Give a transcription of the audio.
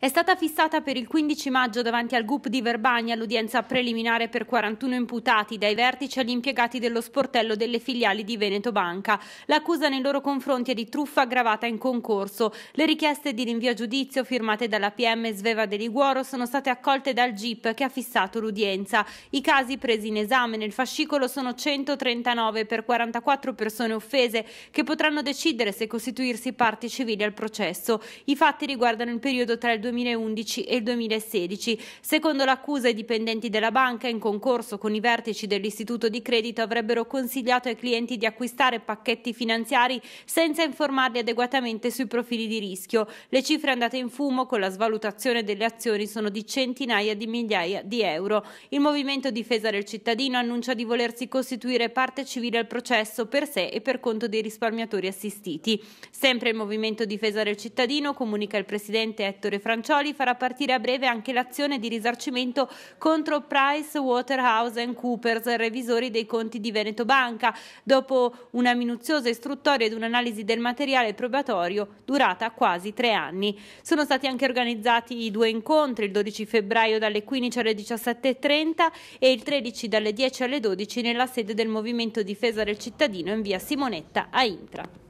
È stata fissata per il 15 maggio davanti al GUP di Verbagna l'udienza preliminare per 41 imputati, dai vertici agli impiegati dello sportello delle filiali di Veneto Banca. L'accusa nei loro confronti è di truffa aggravata in concorso. Le richieste di rinvio a giudizio firmate dalla PM Sveva De Liguoro sono state accolte dal GIP che ha fissato l'udienza. I casi presi in esame nel fascicolo sono 139 per 44 persone offese che potranno decidere se costituirsi parti civili al processo. I fatti riguardano il periodo tra il 2011 e il 2016. Secondo l'accusa, i dipendenti della banca, in concorso con i vertici dell'istituto di credito, avrebbero consigliato ai clienti di acquistare pacchetti finanziari senza informarli adeguatamente sui profili di rischio. Le cifre andate in fumo con la svalutazione delle azioni sono di centinaia di migliaia di euro. Il movimento Difesa del Cittadino annuncia di volersi costituire parte civile al processo per sé e per conto dei risparmiatori assistiti. Sempre il movimento Difesa del Cittadino comunica il presidente Ettore Francesco Brancioli farà partire a breve anche l'azione di risarcimento contro Price Waterhouse Coopers, revisori dei conti di Veneto Banca, dopo una minuziosa istruttoria ed un'analisi del materiale probatorio durata quasi tre anni. Sono stati anche organizzati due incontri, il 12 febbraio dalle 15 alle 17.30 e il 13 dalle 10 alle 12 nella sede del Movimento Difesa del Cittadino in via Simonetta a Intra.